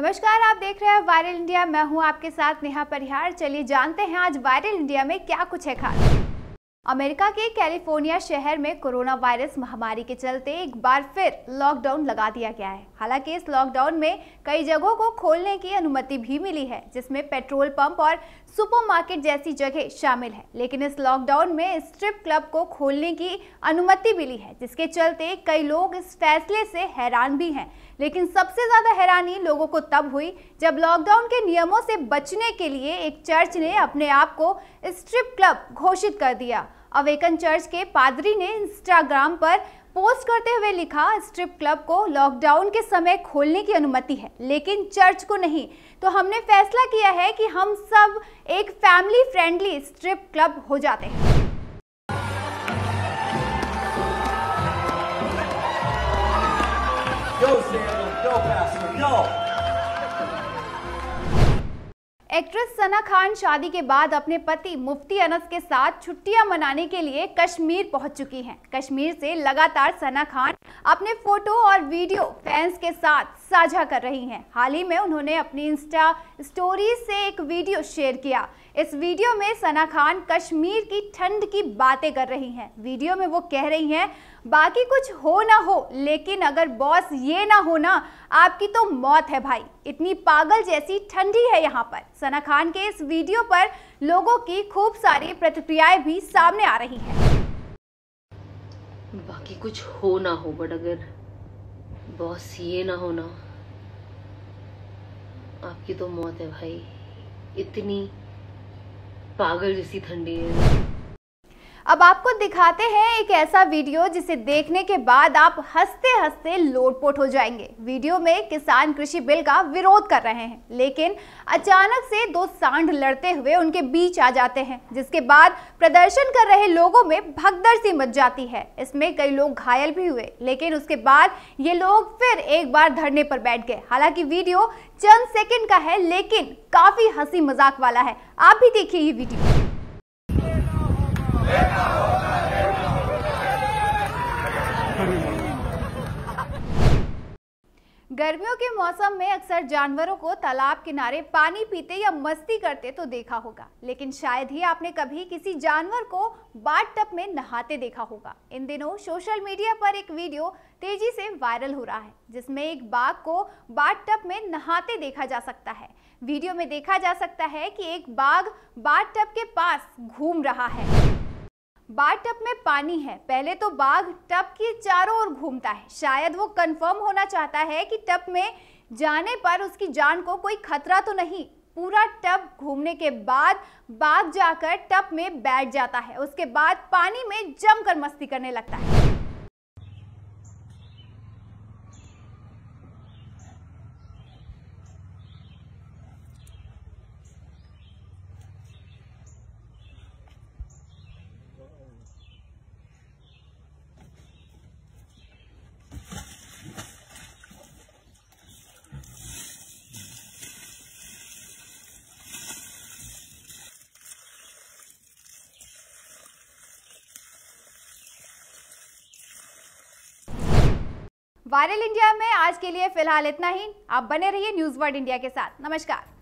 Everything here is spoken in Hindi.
नमस्कार आप देख रहे हैं वायरल इंडिया मैं हूं आपके साथ नेहा परिहार चलिए जानते हैं आज वायरल इंडिया में क्या कुछ है खास अमेरिका के कैलिफोर्निया शहर में कोरोना वायरस महामारी के चलते एक बार फिर लॉकडाउन लगा दिया गया है हालांकि इस लॉकडाउन में कई जगहों को खोलने की अनुमति भी मिली है जिसमें पेट्रोल पंप और सुपरमार्केट जैसी जगह शामिल है लेकिन इस लॉकडाउन में स्ट्रिप क्लब को खोलने की अनुमति मिली है जिसके चलते कई लोग इस फैसले से हैरान भी हैं लेकिन सबसे ज़्यादा हैरानी लोगों को तब हुई जब लॉकडाउन के नियमों से बचने के लिए एक चर्च ने अपने आप को स्ट्रिप क्लब घोषित कर दिया अवेकन चर्च के पादरी ने इंस्टाग्राम पर पोस्ट करते हुए लिखा स्ट्रिप क्लब को लॉकडाउन के समय खोलने की अनुमति है लेकिन चर्च को नहीं तो हमने फैसला किया है कि हम सब एक फैमिली फ्रेंडली स्ट्रिप क्लब हो जाते हैं एक्ट्रेस सना खान शादी के बाद अपने पति मुफ्ती अनस के साथ छुट्टियां मनाने के लिए कश्मीर पहुंच चुकी हैं। कश्मीर से लगातार सना खान अपने फोटो और वीडियो फैंस के साथ साझा कर रही हैं। हाल ही में उन्होंने अपनी इंस्टा स्टोरी से एक वीडियो शेयर किया इस वीडियो में सना खान कश्मीर की ठंड की बातें कर रही हैं वीडियो में वो कह रही हैं बाकी कुछ हो ना हो लेकिन अगर बॉस ये ना हो ना आपकी तो मौत है भाई इतनी पागल जैसी ठंडी है यहाँ पर सना खान के इस वीडियो पर लोगों की खूब सारी प्रतिक्रियाएं भी सामने आ रही हैं बाकी कुछ हो ना हो बट अगर बॉस ये ना होना आपकी तो मौत है भाई इतनी पागल जैसी ठंडी है अब आपको दिखाते हैं एक ऐसा वीडियो जिसे देखने के बाद आप हंसते हंसते लोटपोट हो जाएंगे वीडियो में किसान कृषि बिल का विरोध कर रहे हैं लेकिन अचानक से दो सांड लड़ते हुए उनके बीच आ जाते हैं जिसके बाद प्रदर्शन कर रहे लोगों में भगदर सी मच जाती है इसमें कई लोग घायल भी हुए लेकिन उसके बाद ये लोग फिर एक बार धरने पर बैठ गए हालांकि वीडियो चंद सेकेंड का है लेकिन काफी हंसी मजाक वाला है आप भी देखिए ये वीडियो गर्मियों के मौसम में अक्सर जानवरों को तालाब किनारे पानी पीते या मस्ती करते तो देखा होगा लेकिन शायद ही आपने कभी किसी जानवर को बाट टप में नहाते देखा होगा इन दिनों सोशल मीडिया पर एक वीडियो तेजी से वायरल हो रहा है जिसमें एक बाघ को बाट टप में नहाते देखा जा सकता है वीडियो में देखा जा सकता है कि एक बाघ बाट टप के पास घूम रहा है बाघ टप में पानी है पहले तो बाघ टप के चारों ओर घूमता है शायद वो कंफर्म होना चाहता है कि टप में जाने पर उसकी जान को कोई खतरा तो नहीं पूरा टप घूमने के बाद बाघ जाकर टप में बैठ जाता है उसके बाद पानी में जमकर मस्ती करने लगता है वायरल इंडिया में आज के लिए फिलहाल इतना ही आप बने रहिए न्यूज वर्ड इंडिया के साथ नमस्कार